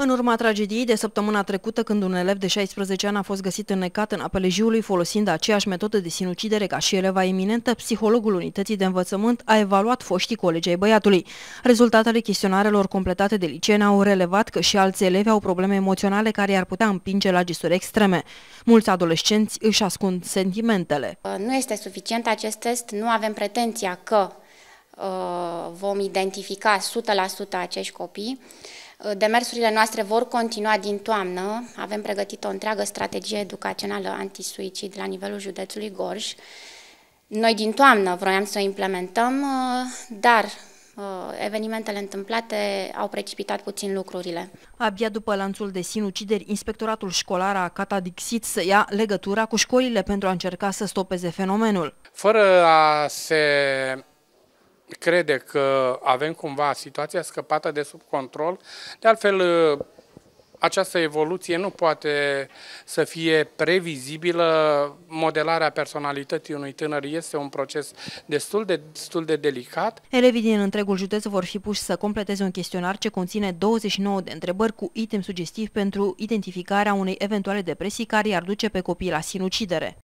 În urma tragediei de săptămâna trecută, când un elev de 16 ani a fost găsit înnecat în apele jiului folosind aceeași metodă de sinucidere ca și eleva eminentă, psihologul unității de învățământ a evaluat foștii colegi ai băiatului. Rezultatele chestionarelor completate de licene au relevat că și alți elevi au probleme emoționale care i-ar putea împinge la gesturi extreme. Mulți adolescenți își ascund sentimentele. Uh, nu este suficient acest test, nu avem pretenția că uh, vom identifica 100% acești copii, Uh, demersurile noastre vor continua din toamnă. Avem pregătit o întreagă strategie educațională antisuicid la nivelul județului Gorj. Noi din toamnă vroiam să o implementăm, uh, dar uh, evenimentele întâmplate au precipitat puțin lucrurile. Abia după lanțul de sinucideri, inspectoratul școlar a catadixit să ia legătura cu școlile pentru a încerca să stopeze fenomenul. Fără a se crede că avem cumva situația scăpată de sub control. De altfel, ă, această evoluție nu poate să fie previzibilă. Modelarea personalității unui tânăr este un proces destul de, destul de delicat. Elevii din întregul județ vor fi puși să completeze un chestionar ce conține 29 de întrebări cu item sugestiv pentru identificarea unei eventuale depresii care i-ar duce pe copii la sinucidere.